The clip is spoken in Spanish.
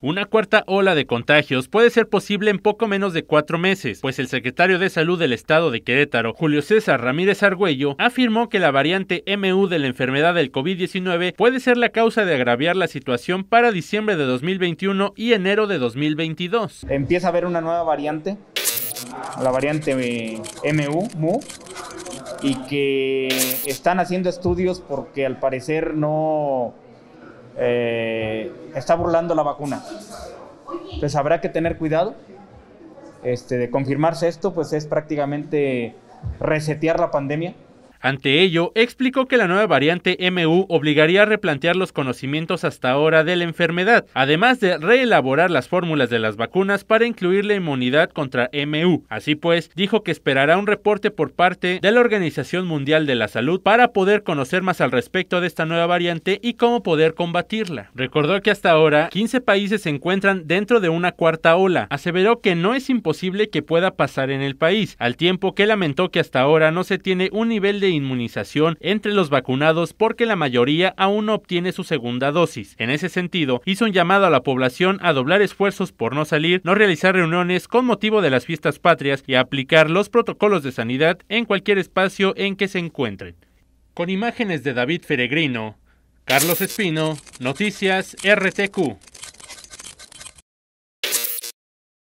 Una cuarta ola de contagios puede ser posible en poco menos de cuatro meses, pues el secretario de Salud del Estado de Querétaro, Julio César Ramírez Argüello, afirmó que la variante MU de la enfermedad del COVID-19 puede ser la causa de agraviar la situación para diciembre de 2021 y enero de 2022. Empieza a haber una nueva variante, la variante eh, MU, MU y que están haciendo estudios porque al parecer no eh, está burlando la vacuna. pues habrá que tener cuidado. Este, de confirmarse esto, pues es prácticamente resetear la pandemia. Ante ello, explicó que la nueva variante MU obligaría a replantear los conocimientos hasta ahora de la enfermedad, además de reelaborar las fórmulas de las vacunas para incluir la inmunidad contra MU. Así pues, dijo que esperará un reporte por parte de la Organización Mundial de la Salud para poder conocer más al respecto de esta nueva variante y cómo poder combatirla. Recordó que hasta ahora 15 países se encuentran dentro de una cuarta ola. Aseveró que no es imposible que pueda pasar en el país, al tiempo que lamentó que hasta ahora no se tiene un nivel de inmunización entre los vacunados porque la mayoría aún no obtiene su segunda dosis. En ese sentido, hizo un llamado a la población a doblar esfuerzos por no salir, no realizar reuniones con motivo de las fiestas patrias y aplicar los protocolos de sanidad en cualquier espacio en que se encuentren. Con imágenes de David Feregrino, Carlos Espino, Noticias RTQ.